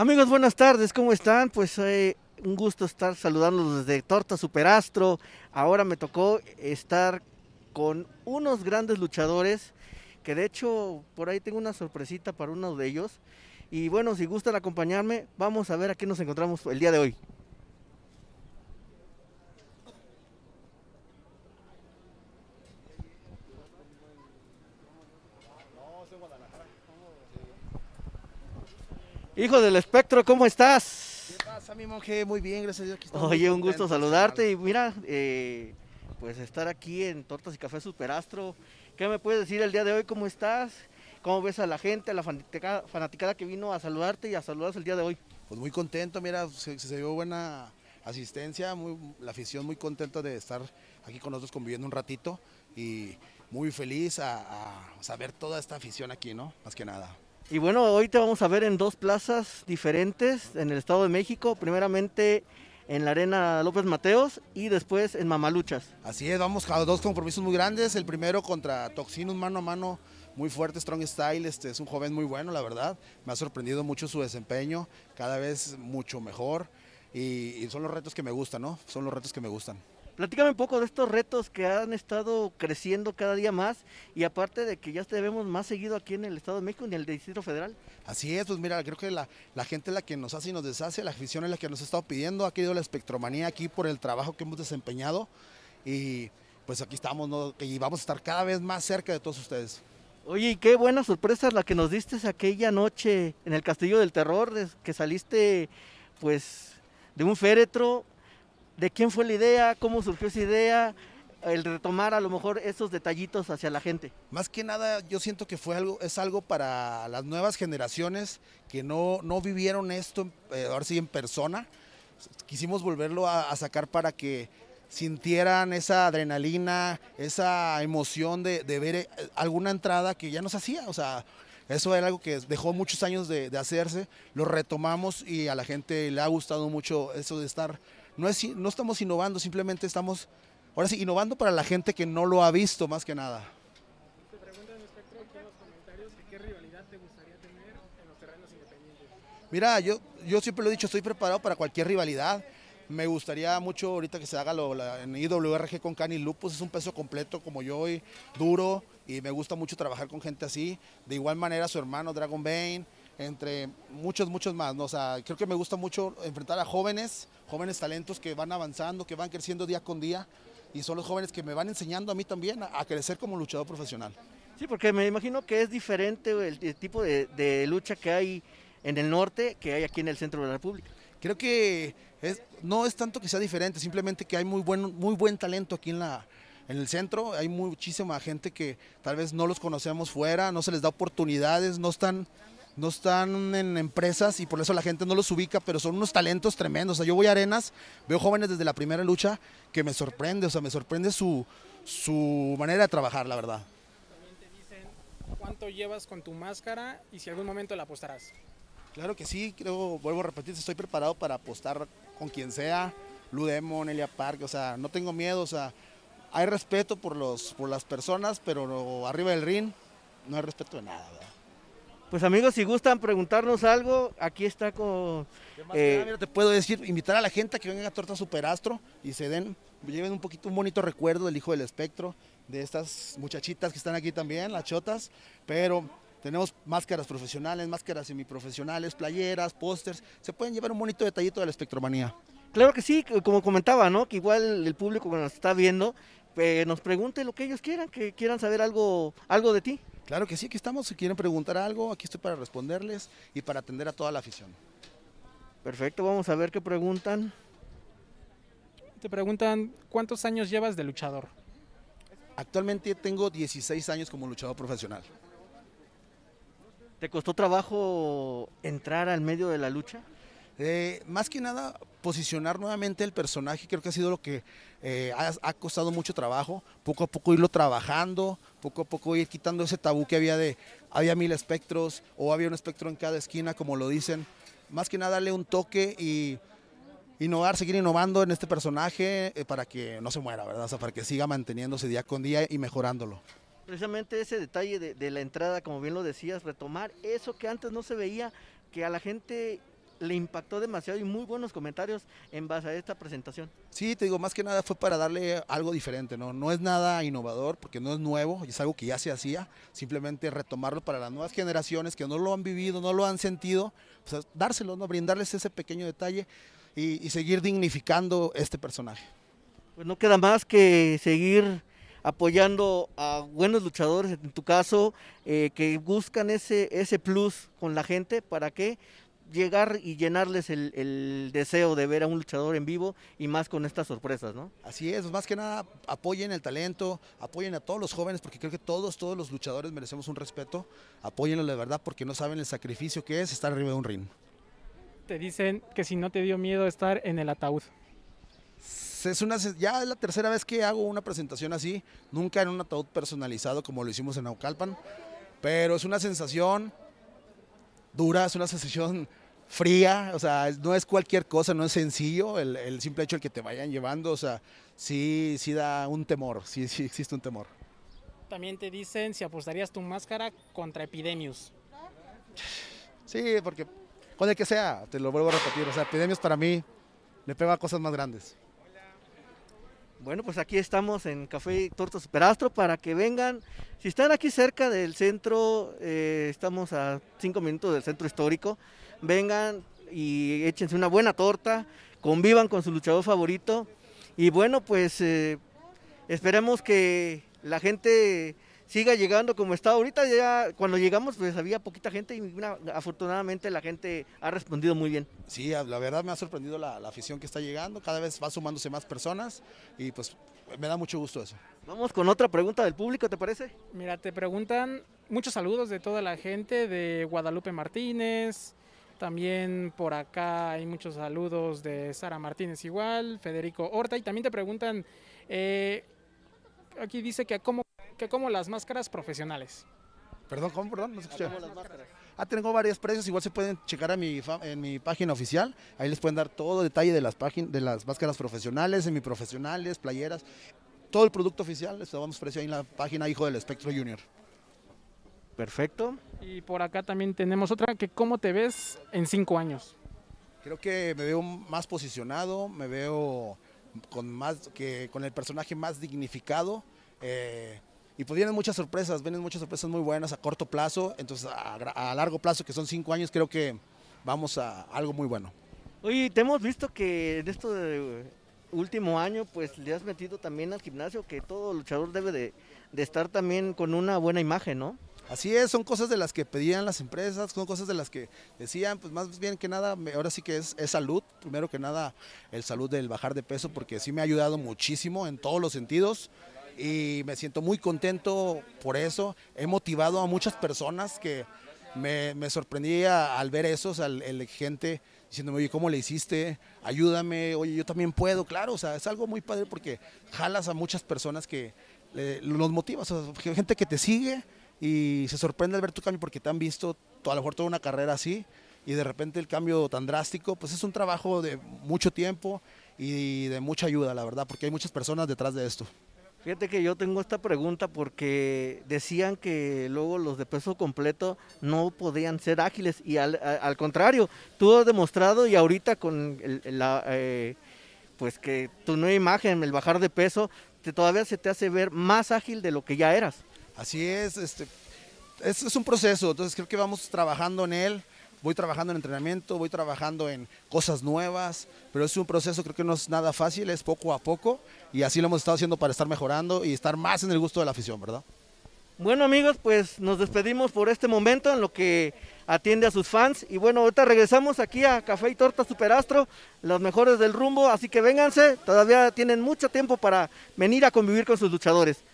Amigos, buenas tardes, ¿cómo están? Pues eh, un gusto estar saludándolos desde Torta Superastro. Ahora me tocó estar con unos grandes luchadores, que de hecho por ahí tengo una sorpresita para uno de ellos. Y bueno, si gustan acompañarme, vamos a ver a qué nos encontramos el día de hoy. Hijo del espectro, ¿cómo estás? ¿Qué pasa, mi monje? Muy bien, gracias a Dios. Aquí Oye, un gusto saludarte y mira, eh, pues estar aquí en Tortas y Café Superastro. ¿Qué me puedes decir el día de hoy? ¿Cómo estás? ¿Cómo ves a la gente, a la fanaticada, fanaticada que vino a saludarte y a saludarse el día de hoy? Pues muy contento, mira, se, dio buena asistencia, muy, la afición muy contenta de estar aquí con nosotros conviviendo un ratito y muy feliz a saber toda esta afición aquí, ¿no? Más que nada. Y bueno, hoy te vamos a ver en dos plazas diferentes en el Estado de México. Primeramente en la Arena López Mateos y después en Mamaluchas. Así es, vamos a dos compromisos muy grandes. El primero contra Toxinus mano a mano muy fuerte, Strong Style, este es un joven muy bueno, la verdad. Me ha sorprendido mucho su desempeño, cada vez mucho mejor. y, son los retos que me gustan, ¿no? Son los retos que me gustan. Platícame un poco de estos retos que han estado creciendo cada día más y aparte de que ya te vemos más seguido aquí en el Estado de México y en el Distrito Federal. Así es, pues mira, creo que la, gente es la que nos hace y nos deshace, la afición es la que nos ha estado pidiendo, ha querido la espectromanía aquí por el trabajo que hemos desempeñado y pues aquí estamos y vamos a estar cada vez más cerca de todos ustedes. Oye, y qué buena sorpresa la que nos diste aquella noche en el Castillo del Terror, que saliste pues de un féretro de quién fue la idea, cómo surgió esa idea, el retomar a lo mejor esos detallitos hacia la gente. Más que nada, yo siento que fue algo, es algo para las nuevas generaciones que no, no vivieron esto, eh, ahora sí en persona. Quisimos volverlo a, sacar para que sintieran esa adrenalina, esa emoción de, ver eh, alguna entrada que ya no se hacía. O sea, eso era algo que dejó muchos años de, de, hacerse, lo retomamos y a la gente le ha gustado mucho eso de estar no, es, no estamos innovando, simplemente estamos, ahora sí, innovando para la gente que no lo ha visto más que nada. Mira, yo, yo siempre lo he dicho, estoy preparado para cualquier rivalidad. Me gustaría mucho ahorita que se haga lo, en IWRG con Cani Lupus, es un peso completo como yo, hoy, duro, y me gusta mucho trabajar con gente así. De igual manera su hermano Dragon Bane, entre muchos, muchos más. O creo que me gusta mucho enfrentar a jóvenes, jóvenes talentos que van avanzando, que van creciendo día con día y son los jóvenes que me van enseñando a mí también a, crecer como luchador profesional. Sí, porque me imagino que es diferente el, tipo de, lucha que hay en el norte que hay aquí en el centro de la República. Creo que no es tanto que sea diferente, simplemente que hay muy buen, muy buen talento aquí en la, en el centro hay muchísima gente que tal vez no los conocemos fuera, no se les da oportunidades, no están no están en empresas y por eso la gente no los ubica, pero son unos talentos tremendos. O sea, yo voy a arenas, veo jóvenes desde la primera lucha que me sorprende, o sea, me sorprende su, manera de trabajar, la verdad. También te dicen cuánto llevas con tu máscara y si algún momento la apostarás. Claro que sí, creo, vuelvo a repetir, estoy preparado para apostar con quien sea, Ludemon, Elia Park, o sea, no tengo miedo, o sea, hay respeto por, los, por las personas, pero arriba del ring no hay respeto de nada, ¿verdad? Pues amigos, si gustan preguntarnos algo, aquí está con... ¿Qué eh, mira, te puedo decir, invitar a la gente a que vengan a Torta Superastro y se den, lleven un poquito, un bonito recuerdo del Hijo del Espectro, de estas muchachitas que están aquí también, las chotas, pero tenemos máscaras profesionales, máscaras semiprofesionales, playeras, pósters, se pueden llevar un bonito detallito de la espectromanía. Claro que sí, como comentaba, ¿no? Que igual el público que nos está viendo eh, nos pregunte lo que ellos quieran, que quieran saber algo, algo de ti. Claro que sí, aquí estamos. Si quieren preguntar algo, aquí estoy para responderles y para atender a toda la afición. Perfecto, vamos a ver qué preguntan. Te preguntan, ¿cuántos años llevas de luchador? Actualmente tengo 16 años como luchador profesional. ¿Te costó trabajo entrar al medio de la lucha? Eh, más que nada, posicionar nuevamente el personaje, creo que ha sido lo que eh, ha, costado mucho trabajo, poco a poco irlo trabajando, poco a poco ir quitando ese tabú que había de, había mil espectros o había un espectro en cada esquina, como lo dicen, más que nada darle un toque y innovar, seguir innovando en este personaje eh, para que no se muera, ¿verdad? O sea, para que siga manteniéndose día con día y mejorándolo. Precisamente ese detalle de la entrada, como bien lo decías, retomar eso que antes no se veía, que a la gente le impactó demasiado y muy buenos comentarios en base a esta presentación. Sí, te digo, más que nada fue para darle algo diferente, ¿no? No es nada innovador porque no es nuevo, es algo que ya se hacía, simplemente retomarlo para las nuevas generaciones que no lo han vivido, no lo han sentido, pues dárselo, ¿no? Brindarles ese pequeño detalle y, seguir dignificando este personaje. Pues no queda más que seguir apoyando a buenos luchadores, en tu caso, eh, que buscan ese, ese plus con la gente, ¿para qué? llegar y llenarles el, deseo de ver a un luchador en vivo y más con estas sorpresas, ¿no? Así es, pues más que nada apoyen el talento, apoyen a todos los jóvenes porque creo que todos, todos los luchadores merecemos un respeto, apóyenlo de verdad porque no saben el sacrificio que es estar arriba de un ring. Te dicen que si no te dio miedo estar en el ataúd. Es una, ya es la tercera vez que hago una presentación así, nunca en un ataúd personalizado como lo hicimos en Aucalpan, pero es una sensación dura, es una sensación fría, o sea, no es cualquier cosa, no es sencillo el, simple hecho de que te vayan llevando, o sea, sí, sí da un temor, sí, sí existe un temor. También te dicen si apostarías tu máscara contra epidemios Sí, porque con que sea, te lo vuelvo a repetir, o sea, epidemios para mí le pega a cosas más grandes. Bueno, pues aquí estamos en Café tortas Superastro para que vengan. Si están aquí cerca del centro, eh, estamos a cinco minutos del centro histórico, vengan y échense una buena torta, convivan con su luchador favorito. Y bueno, pues eh, esperemos que la gente siga llegando como está ahorita. Ya cuando llegamos, pues había poquita gente y afortunadamente la gente ha respondido muy bien. Sí, la verdad me ha sorprendido la, afición que está llegando. Cada vez va sumándose más personas y pues me da mucho gusto eso. Vamos con otra pregunta del público, ¿te parece? Mira, te preguntan muchos saludos de toda la gente de Guadalupe Martínez. También por acá hay muchos saludos de Sara Martínez igual, Federico Horta. Y también te preguntan, eh, aquí dice que cómo que como las máscaras profesionales. Perdón, ¿cómo? Perdón, no se ah, escucha. Ah, tengo varios precios, igual se pueden checar en mi página oficial, ahí les pueden dar todo detalle de las páginas, de las máscaras profesionales, semiprofesionales, playeras, todo el producto oficial, les damos precio ahí en la página Hijo del Espectro Junior. Perfecto. Y por acá también tenemos otra que cómo te ves en cinco años. Creo que me veo más posicionado, me veo con más que con el personaje más dignificado. Eh, y pues vienen muchas sorpresas, vienen muchas sorpresas muy buenas a corto plazo, entonces a, largo plazo, que son cinco años, creo que vamos a algo muy bueno. Oye, te hemos visto que en esto de último año, pues le has metido también al gimnasio que todo luchador debe de, estar también con una buena imagen, ¿no? Así es, son cosas de las que pedían las empresas, son cosas de las que decían, pues más bien que nada, ahora sí que es, es salud, primero que nada el salud del bajar de peso, porque sí me ha ayudado muchísimo en todos los sentidos y me siento muy contento por eso. He motivado a muchas personas que me, me sorprendía al ver eso, o sea, gente diciéndome, oye, ¿cómo le hiciste? Ayúdame, oye, yo también puedo, claro, o sea, es algo muy padre porque jalas a muchas personas que los motivas, o sea, gente que te sigue y se sorprende al ver tu cambio porque te han visto a lo mejor toda una carrera así y de repente el cambio tan drástico, pues es un trabajo de mucho tiempo y de mucha ayuda, la verdad, porque hay muchas personas detrás de esto. Fíjate que yo tengo esta pregunta porque decían que luego los de peso completo no podían ser ágiles y al, contrario, tú has demostrado y ahorita con la, eh, pues que tu nueva imagen, el bajar de peso, te, todavía se te hace ver más ágil de lo que ya eras. Así es, este, es, es un proceso, entonces creo que vamos trabajando en él voy trabajando en entrenamiento, voy trabajando en cosas nuevas, pero es un proceso creo que no es nada fácil, es poco a poco y así lo hemos estado haciendo para estar mejorando y estar más en el gusto de la afición, ¿verdad? Bueno amigos, pues nos despedimos por este momento en lo que atiende a sus fans y bueno, ahorita regresamos aquí a Café y Torta Superastro, los mejores del rumbo, así que vénganse, todavía tienen mucho tiempo para venir a convivir con sus luchadores.